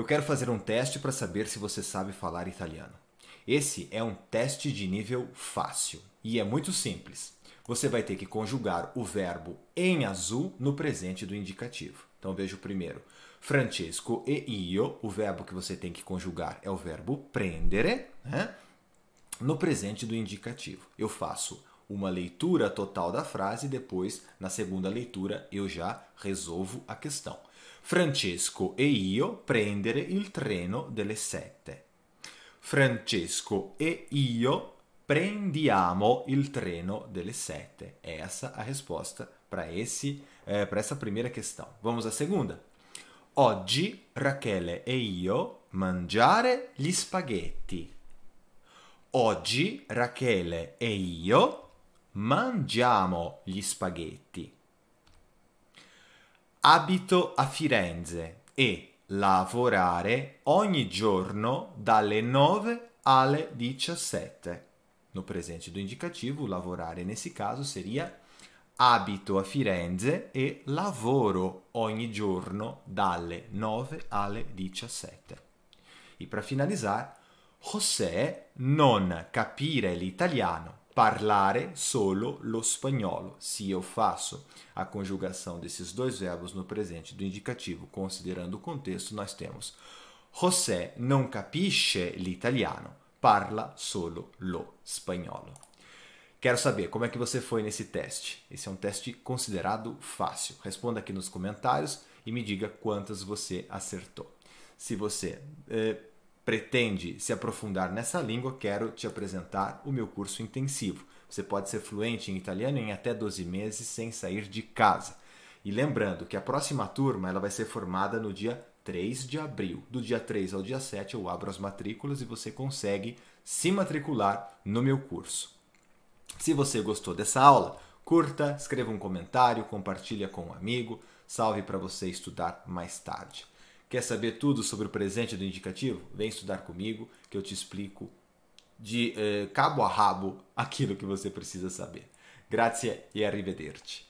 Eu quero fazer um teste para saber se você sabe falar italiano. Esse é um teste de nível fácil e é muito simples. Você vai ter que conjugar o verbo em azul no presente do indicativo. Então veja o primeiro. Francesco e io, o verbo que você tem que conjugar é o verbo prendere, né? no presente do indicativo. Eu faço uma leitura total da frase e depois, na segunda leitura, eu já resolvo a questão. Francesco e io prendere il treno delle sette. Francesco e io prendiamo il treno delle sette. Essa é a resposta para esse eh, para essa primeira questão. Vamos à segunda. Oggi Rachele e io mangiare gli spaghetti. Oggi Rachele e io Mangiamo gli spaghetti. Abito a Firenze e lavorare ogni giorno dalle 9 alle 17. No presente do indicativo, lavorare nesse caso seria abito a Firenze e lavoro ogni giorno dalle 9 alle 17. E per finalizzare, José non capire l'italiano parlare solo lo spagnolo. Se eu faço a conjugação desses dois verbos no presente do indicativo, considerando o contexto, nós temos José não capisce l'italiano, parla solo lo spagnolo. Quero saber como é que você foi nesse teste. Esse é um teste considerado fácil. Responda aqui nos comentários e me diga quantas você acertou. Se você eh, pretende se aprofundar nessa língua, quero te apresentar o meu curso intensivo. Você pode ser fluente em italiano em até 12 meses sem sair de casa. E lembrando que a próxima turma ela vai ser formada no dia 3 de abril. Do dia 3 ao dia 7 eu abro as matrículas e você consegue se matricular no meu curso. Se você gostou dessa aula, curta, escreva um comentário, compartilha com um amigo, salve para você estudar mais tarde. Quer saber tudo sobre o presente do indicativo? Vem estudar comigo que eu te explico de eh, cabo a rabo aquilo que você precisa saber. Grazie e arrivederci.